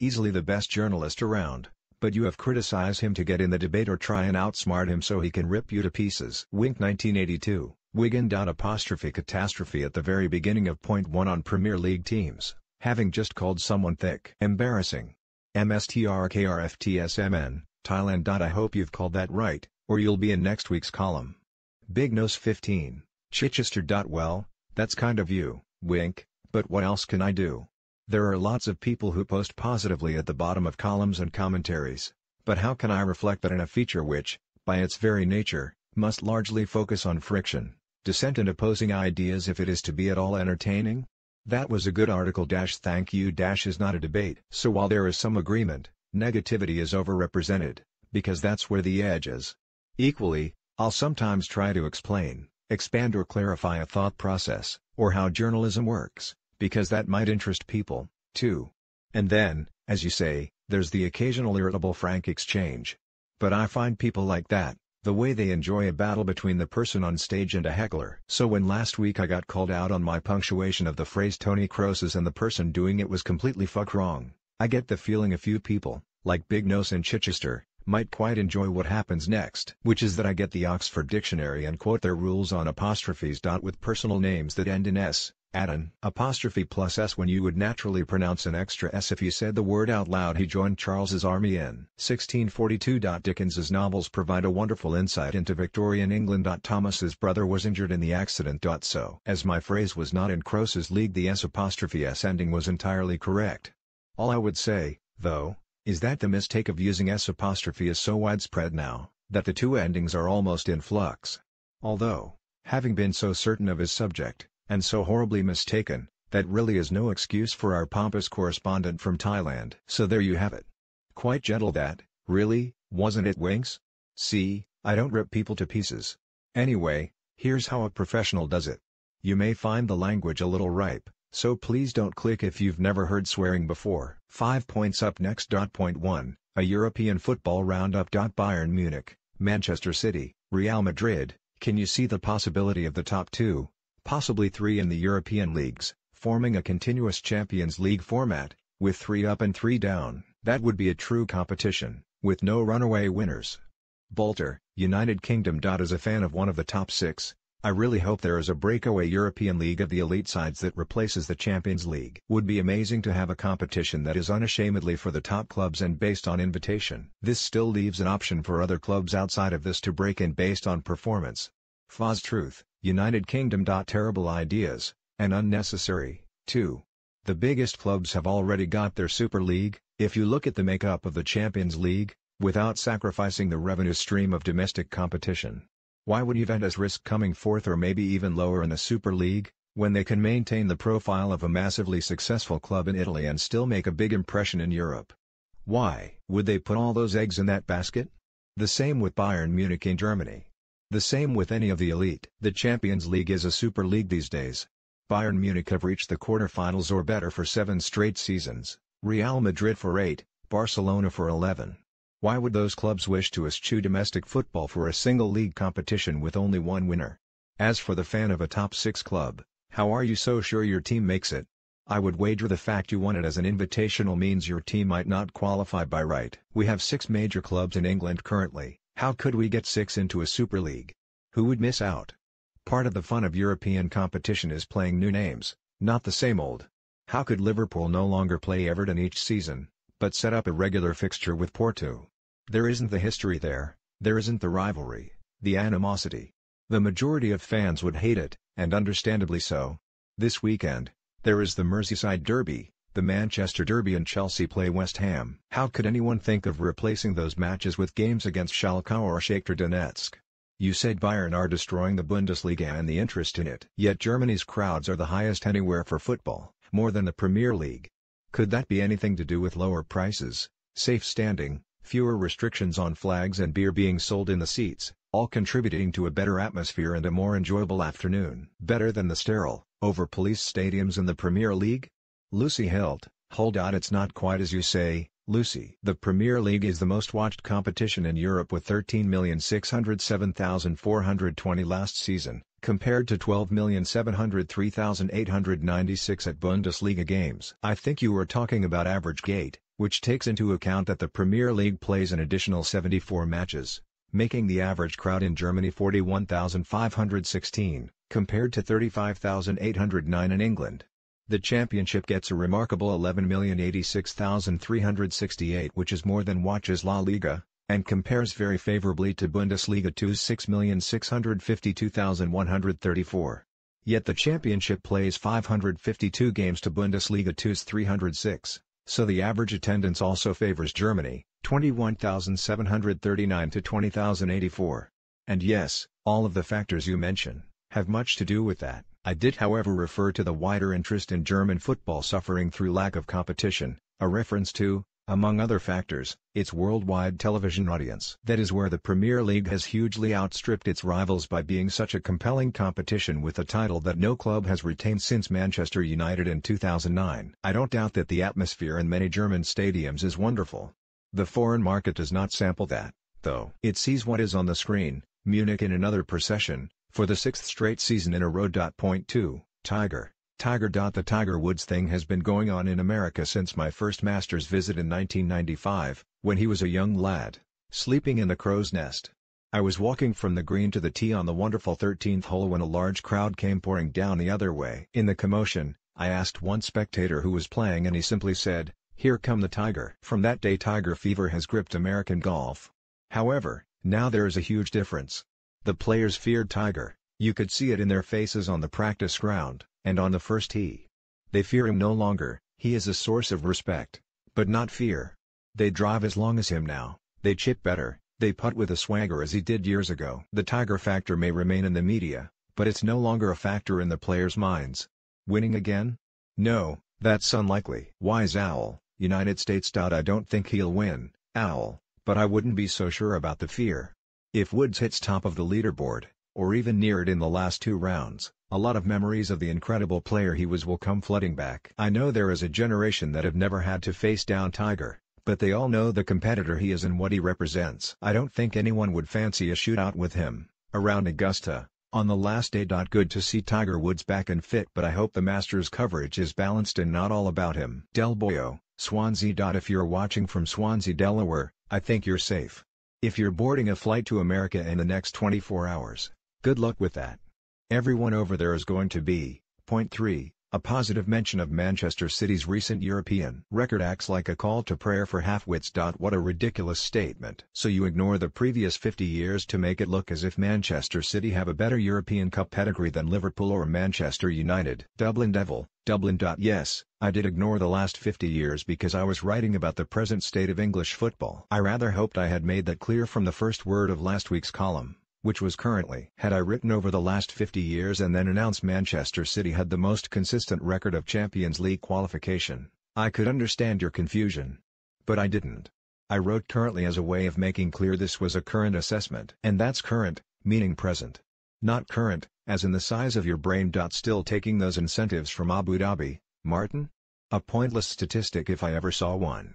Easily the best journalist around, but you have criticised him to get in the debate or try and outsmart him so he can rip you to pieces. Wink 1982, Wigan. Apostrophe catastrophe at the very beginning of point 1 on Premier League teams, having just called someone thick. Embarrassing. MSTRKRFTSMN, Thailand. I hope you've called that right, or you'll be in next week's column. Big Nose 15, Chichester. Well, that's kind of you, Wink, but what else can I do? There are lots of people who post positively at the bottom of columns and commentaries, but how can I reflect that in a feature which, by its very nature, must largely focus on friction, dissent and opposing ideas if it is to be at all entertaining? That was a good article thank you is not a debate. So while there is some agreement, negativity is overrepresented, because that's where the edge is. Equally, I'll sometimes try to explain, expand or clarify a thought process, or how journalism works, because that might interest people, too. And then, as you say, there's the occasional irritable frank exchange. But I find people like that, the way they enjoy a battle between the person on stage and a heckler. So when last week I got called out on my punctuation of the phrase Tony Croses and the person doing it was completely fuck wrong, I get the feeling a few people, like Big Nose and Chichester, might quite enjoy what happens next. Which is that I get the Oxford Dictionary and quote their rules on apostrophes. With personal names that end in s, Add an apostrophe plus s when you would naturally pronounce an extra s if you said the word out loud he joined Charles's army in 1642. Dickens's novels provide a wonderful insight into Victorian England. Thomas's brother was injured in the accident. So as my phrase was not in Croesus' league the s apostrophe s ending was entirely correct. All I would say, though, is that the mistake of using s apostrophe is so widespread now, that the two endings are almost in flux. Although, having been so certain of his subject, and so horribly mistaken, that really is no excuse for our pompous correspondent from Thailand. So there you have it. Quite gentle that, really, wasn't it Winks? See, I don't rip people to pieces. Anyway, here's how a professional does it. You may find the language a little ripe, so please don't click if you've never heard swearing before. 5 points up next. Point 1, a European football roundup. Bayern Munich, Manchester City, Real Madrid, can you see the possibility of the top two, possibly three in the European leagues, forming a continuous Champions League format, with three up and three down. That would be a true competition, with no runaway winners. Bolter, United Kingdom. As a fan of one of the top six, I really hope there is a breakaway European League of the elite sides that replaces the Champions League. Would be amazing to have a competition that is unashamedly for the top clubs and based on invitation. This still leaves an option for other clubs outside of this to break in based on performance. Foz Truth, United Kingdom. Terrible ideas, and unnecessary, too. The biggest clubs have already got their Super League, if you look at the makeup of the Champions League, without sacrificing the revenue stream of domestic competition. Why would Juventus risk coming fourth or maybe even lower in the Super League, when they can maintain the profile of a massively successful club in Italy and still make a big impression in Europe? Why would they put all those eggs in that basket? The same with Bayern Munich in Germany. The same with any of the elite. The Champions League is a super league these days. Bayern Munich have reached the quarterfinals or better for seven straight seasons, Real Madrid for eight, Barcelona for 11. Why would those clubs wish to eschew domestic football for a single league competition with only one winner? As for the fan of a top six club, how are you so sure your team makes it? I would wager the fact you won it as an invitational means your team might not qualify by right. We have six major clubs in England currently, how could we get six into a Super League? Who would miss out? Part of the fun of European competition is playing new names, not the same old. How could Liverpool no longer play Everton each season, but set up a regular fixture with Porto? There isn't the history there, there isn't the rivalry, the animosity. The majority of fans would hate it, and understandably so. This weekend, there is the Merseyside Derby, the Manchester Derby and Chelsea play West Ham. How could anyone think of replacing those matches with games against Schalke or Shakhtar Donetsk? You said Bayern are destroying the Bundesliga and the interest in it. Yet Germany's crowds are the highest anywhere for football, more than the Premier League. Could that be anything to do with lower prices, safe standing, fewer restrictions on flags and beer being sold in the seats, all contributing to a better atmosphere and a more enjoyable afternoon? Better than the sterile, over-policed stadiums in the Premier League? Lucy Hilt, hold on it's not quite as you say, Lucy. The Premier League is the most watched competition in Europe with 13,607,420 last season, compared to 12,703,896 at Bundesliga games. I think you were talking about average gate, which takes into account that the Premier League plays an additional 74 matches, making the average crowd in Germany 41,516, compared to 35,809 in England. The championship gets a remarkable 11,086,368 which is more than watches La Liga, and compares very favorably to Bundesliga 2's 6,652,134. Yet the championship plays 552 games to Bundesliga 2's 306, so the average attendance also favors Germany, 21,739 to 20,084. And yes, all of the factors you mention, have much to do with that. I did however refer to the wider interest in German football suffering through lack of competition, a reference to, among other factors, its worldwide television audience. That is where the Premier League has hugely outstripped its rivals by being such a compelling competition with a title that no club has retained since Manchester United in 2009. I don't doubt that the atmosphere in many German stadiums is wonderful. The foreign market does not sample that, though. It sees what is on the screen, Munich in another procession, for the sixth straight season in a row. Point 2, Tiger, Tiger. The Tiger Woods thing has been going on in America since my first Masters visit in 1995, when he was a young lad, sleeping in the crow's nest. I was walking from the green to the tee on the wonderful 13th hole when a large crowd came pouring down the other way. In the commotion, I asked one spectator who was playing and he simply said, here come the Tiger. From that day Tiger fever has gripped American golf. However, now there is a huge difference. The players feared Tiger, you could see it in their faces on the practice ground, and on the first tee. They fear him no longer, he is a source of respect, but not fear. They drive as long as him now, they chip better, they putt with a swagger as he did years ago. The Tiger factor may remain in the media, but it's no longer a factor in the players' minds. Winning again? No, that's unlikely. Wise Owl, United States. I don't think he'll win, Owl, but I wouldn't be so sure about the fear. If Woods hits top of the leaderboard, or even near it in the last two rounds, a lot of memories of the incredible player he was will come flooding back. I know there is a generation that have never had to face down Tiger, but they all know the competitor he is and what he represents. I don't think anyone would fancy a shootout with him, around Augusta, on the last day. Good to see Tiger Woods back and fit but I hope the Masters coverage is balanced and not all about him. Del Boyo, Swansea. If you're watching from Swansea, Delaware, I think you're safe. If you're boarding a flight to America in the next 24 hours, good luck with that. Everyone over there is going to be, point 3, a positive mention of Manchester City's recent European record acts like a call to prayer for halfwits. What a ridiculous statement. So you ignore the previous 50 years to make it look as if Manchester City have a better European Cup pedigree than Liverpool or Manchester United. Dublin Devil, Dublin. Yes, I did ignore the last 50 years because I was writing about the present state of English football. I rather hoped I had made that clear from the first word of last week's column which was currently. Had I written over the last 50 years and then announced Manchester City had the most consistent record of Champions League qualification, I could understand your confusion. But I didn't. I wrote currently as a way of making clear this was a current assessment. And that's current, meaning present. Not current, as in the size of your brain. Still taking those incentives from Abu Dhabi, Martin? A pointless statistic if I ever saw one.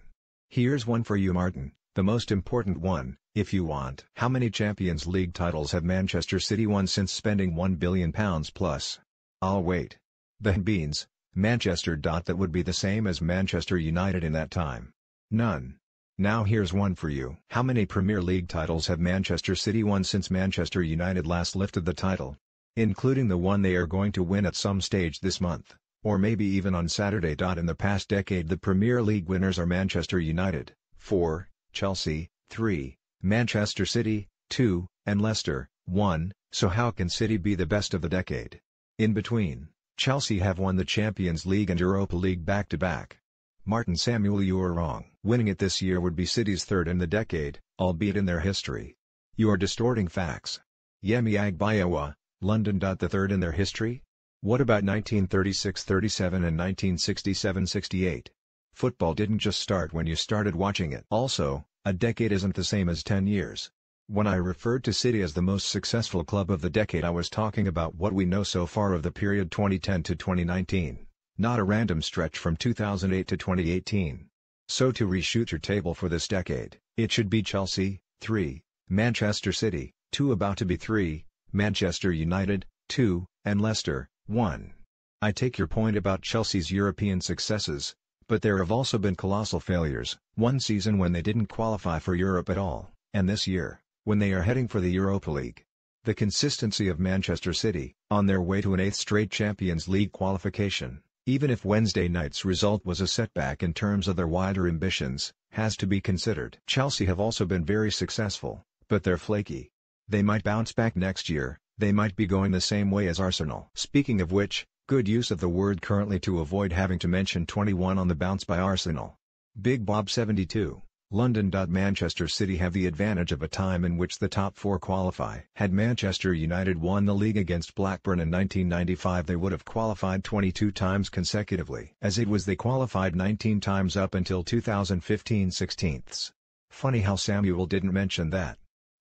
Here's one for you Martin, the most important one, if you want. How many Champions League titles have Manchester City won since spending £1 billion plus? I'll wait. The Beans, Manchester. That would be the same as Manchester United in that time. None. Now here's one for you. How many Premier League titles have Manchester City won since Manchester United last lifted the title? Including the one they are going to win at some stage this month, or maybe even on Saturday. In the past decade the Premier League winners are Manchester United, 4, Chelsea, 3, Manchester City, 2, and Leicester, 1, so how can City be the best of the decade? In between, Chelsea have won the Champions League and Europa League back-to-back. Martin Samuel you are wrong. Winning it this year would be City's third in the decade, albeit in their history. You are distorting facts. Yemi Agbayawa, London. The third in their history? What about 1936-37 and 1967-68? Football didn't just start when you started watching it. Also, a decade isn't the same as 10 years. When I referred to City as the most successful club of the decade I was talking about what we know so far of the period 2010 to 2019, not a random stretch from 2008 to 2018. So to reshoot your table for this decade, it should be Chelsea, 3, Manchester City, 2 about to be 3, Manchester United, 2, and Leicester, 1. I take your point about Chelsea's European successes, but there have also been colossal failures, one season when they didn't qualify for Europe at all, and this year, when they are heading for the Europa League. The consistency of Manchester City, on their way to an eighth straight Champions League qualification, even if Wednesday night's result was a setback in terms of their wider ambitions, has to be considered. Chelsea have also been very successful, but they're flaky. They might bounce back next year, they might be going the same way as Arsenal. Speaking of which, Good use of the word currently to avoid having to mention 21 on the bounce by Arsenal. Big Bob 72, London. Manchester City have the advantage of a time in which the top four qualify. Had Manchester United won the league against Blackburn in 1995 they would have qualified 22 times consecutively. As it was they qualified 19 times up until 2015 16ths. Funny how Samuel didn't mention that.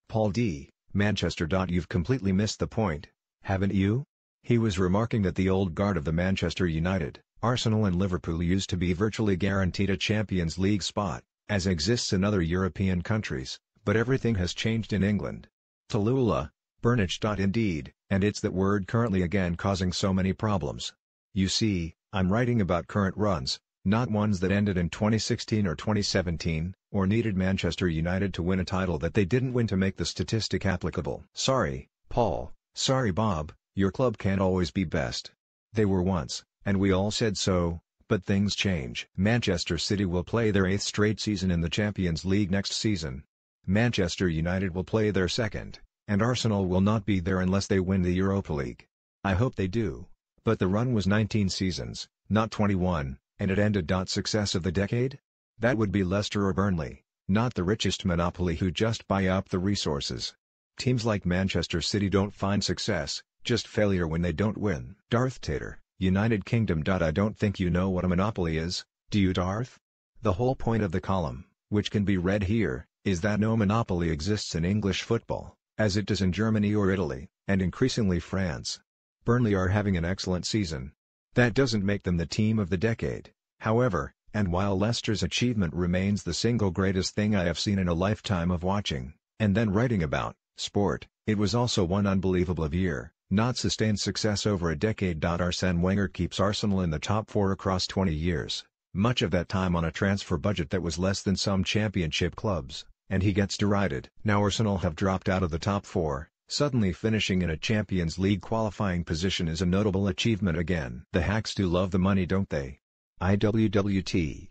Paul D., Manchester. You've completely missed the point, haven't you? He was remarking that the old guard of the Manchester United, Arsenal and Liverpool used to be virtually guaranteed a Champions League spot, as exists in other European countries, but everything has changed in England. Tallulah, Burnage. Indeed, and it's that word currently again causing so many problems. You see, I'm writing about current runs, not ones that ended in 2016 or 2017, or needed Manchester United to win a title that they didn't win to make the statistic applicable. Sorry, Paul, sorry Bob, your club can't always be best. They were once, and we all said so, but things change. Manchester City will play their eighth straight season in the Champions League next season. Manchester United will play their second, and Arsenal will not be there unless they win the Europa League. I hope they do. But the run was 19 seasons, not 21, and it ended. Success of the decade? That would be Leicester or Burnley, not the richest monopoly who just buy up the resources. Teams like Manchester City don't find success, just failure when they don't win. Darth Tater, United Kingdom. I don't think you know what a monopoly is, do you Darth? The whole point of the column, which can be read here, is that no monopoly exists in English football, as it does in Germany or Italy, and increasingly France. Burnley are having an excellent season. That doesn't make them the team of the decade, however, and while Leicester's achievement remains the single greatest thing I have seen in a lifetime of watching, and then writing about, sport, it was also one unbelievable year, not sustained success over a decade. Arsene Wenger keeps Arsenal in the top four across 20 years, much of that time on a transfer budget that was less than some championship clubs, and he gets derided. Now Arsenal have dropped out of the top four, suddenly finishing in a Champions League qualifying position is a notable achievement again. The hacks do love the money don't they? IWWT,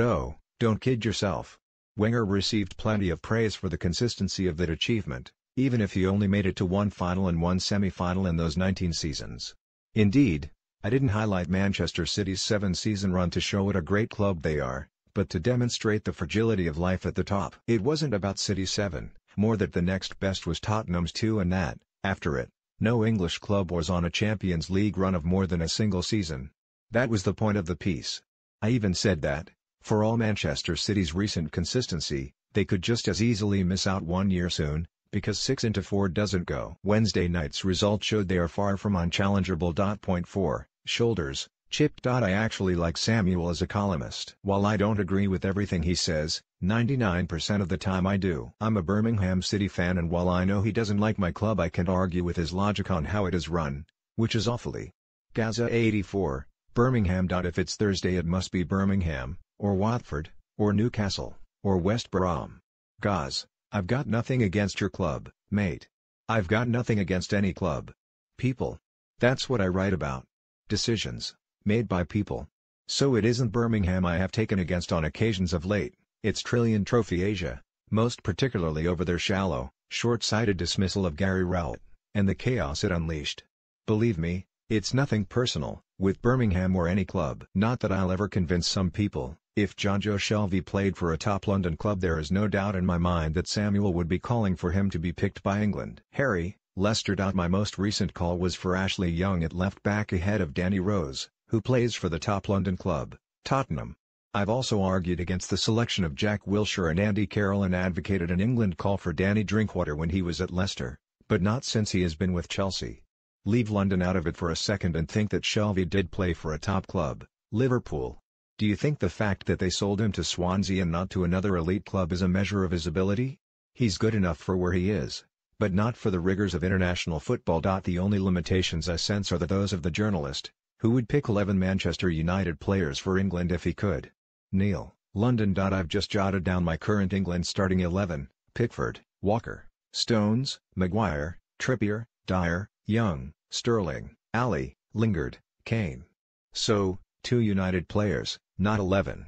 Oh, don't kid yourself. Wenger received plenty of praise for the consistency of that achievement, even if he only made it to one final and one semi-final in those 19 seasons. Indeed, I didn't highlight Manchester City's seven-season run to show what a great club they are, but to demonstrate the fragility of life at the top. It wasn't about City 7, more that the next best was Tottenham's 2 and that, after it, no English club was on a Champions League run of more than a single season. That was the point of the piece. I even said that, for all Manchester City's recent consistency, they could just as easily miss out one year soon, because 6 into 4 doesn't go. Wednesday night's result showed they are far from unchallengeable. Point 4, Shoulders, Chip. I actually like Samuel as a columnist. While I don't agree with everything he says, 99% of the time I do. I'm a Birmingham City fan and while I know he doesn't like my club I can't argue with his logic on how it is run, which is awfully. Gaza 84, Birmingham. If it's Thursday it must be Birmingham, or Watford, or Newcastle, or West Brom. Gaz, I've got nothing against your club, mate. I've got nothing against any club. People. That's what I write about. Decisions, made by people. So it isn't Birmingham I have taken against on occasions of late, it's Trillion Trophy Asia, most particularly over their shallow, short-sighted dismissal of Gary Rowett, and the chaos it unleashed. Believe me, it's nothing personal, with Birmingham or any club. Not that I'll ever convince some people, if John Joe Shelby played for a top London club there is no doubt in my mind that Samuel would be calling for him to be picked by England. Harry, Leicester. My most recent call was for Ashley Young at left back ahead of Danny Rose, who plays for the top London club, Tottenham. I've also argued against the selection of Jack Wilshire and Andy Carroll and advocated an England call for Danny Drinkwater when he was at Leicester, but not since he has been with Chelsea. Leave London out of it for a second and think that Shelby did play for a top club, Liverpool. Do you think the fact that they sold him to Swansea and not to another elite club is a measure of his ability? He's good enough for where he is, but not for the rigors of international football. The only limitations I sense are those of the journalist, who would pick 11 Manchester United players for England if he could. Neil, London. I've just jotted down my current England starting 11, Pickford, Walker, Stones, Maguire, Trippier, Dyer, Young, Sterling, Ali, Lingard, Kane. So, two United players, not 11.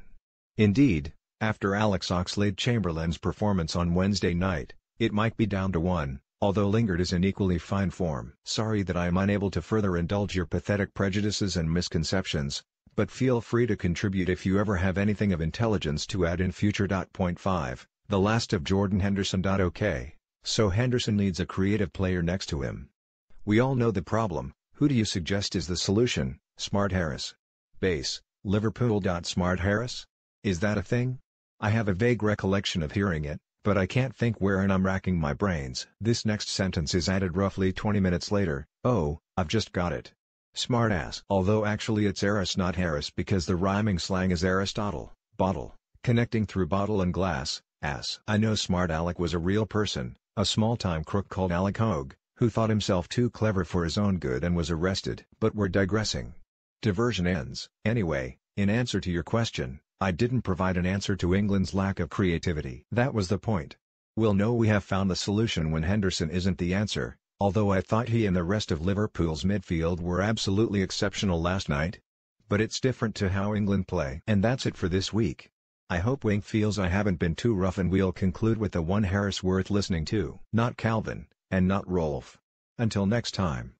Indeed, after Alex Oxlade-Chamberlain's performance on Wednesday night, it might be down to one, although Lingard is in equally fine form. Sorry that I am unable to further indulge your pathetic prejudices and misconceptions, but feel free to contribute if you ever have anything of intelligence to add in future. Point 5, the last of Jordan Henderson. Okay, so Henderson needs a creative player next to him. We all know the problem, who do you suggest is the solution, Smart Harris? Base, Liverpool. Smart Harris? Is that a thing? I have a vague recollection of hearing it, but I can't think where and I'm racking my brains. This next sentence is added roughly 20 minutes later, oh, I've just got it. Smartass. Although actually it's Eris not Harris because the rhyming slang is Aristotle, bottle, connecting through bottle and glass, ass. I know Smart Alec was a real person, a small-time crook called Alec Hogue, who thought himself too clever for his own good and was arrested. But we're digressing. Diversion ends. Anyway, in answer to your question, I didn't provide an answer to England's lack of creativity. That was the point. We'll know we have found the solution when Henderson isn't the answer, although I thought he and the rest of Liverpool's midfield were absolutely exceptional last night. But it's different to how England play. And that's it for this week. I hope Wing feels I haven't been too rough and we'll conclude with the one Harris worth listening to. Not Calvin. And not Rolf. Until next time.